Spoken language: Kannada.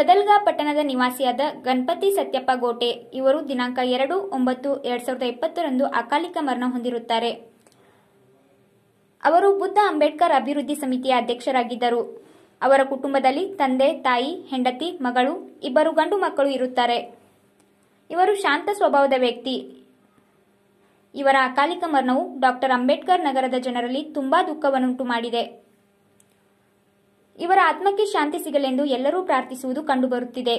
ಸದಲ್ಗಾ ಪಟ್ಟಣದ ನಿವಾಸಿಯಾದ ಗಣಪತಿ ಸತ್ಯಪ್ಪ ಗೋಟೆ ಇವರು ದಿನಾಂಕ ಎರಡು ಒಂಬತ್ತು ಎರಡ್ ಸಾವಿರದ ಇಪ್ಪತ್ತರಂದು ಅಕಾಲಿಕ ಮರಣ ಹೊಂದಿರುತ್ತಾರೆ ಅವರು ಬುದ್ಧ ಅಂಬೇಡ್ಕರ್ ಅಭಿವೃದ್ಧಿ ಸಮಿತಿಯ ಅಧ್ಯಕ್ಷರಾಗಿದ್ದರು ಅವರ ಕುಟುಂಬದಲ್ಲಿ ತಂದೆ ತಾಯಿ ಹೆಂಡತಿ ಮಗಳು ಇಬ್ಬರು ಗಂಡು ಮಕ್ಕಳು ಇರುತ್ತಾರೆ ಇವರು ಶಾಂತ ಸ್ವಭಾವದ ವ್ಯಕ್ತಿ ಇವರ ಅಕಾಲಿಕ ಮರಣವು ಡಾಕ್ಟರ್ ಅಂಬೇಡ್ಕರ್ ನಗರದ ಜನರಲ್ಲಿ ತುಂಬಾ ದುಃಖವನ್ನುಂಟು ಮಾಡಿದೆ ಇವರ ಆತ್ಮಕ್ಕೆ ಶಾಂತಿ ಸಿಗಲೆಂದು ಎಲ್ಲರೂ ಪ್ರಾರ್ಥಿಸುವುದು ಕಂಡುಬರುತ್ತಿದೆ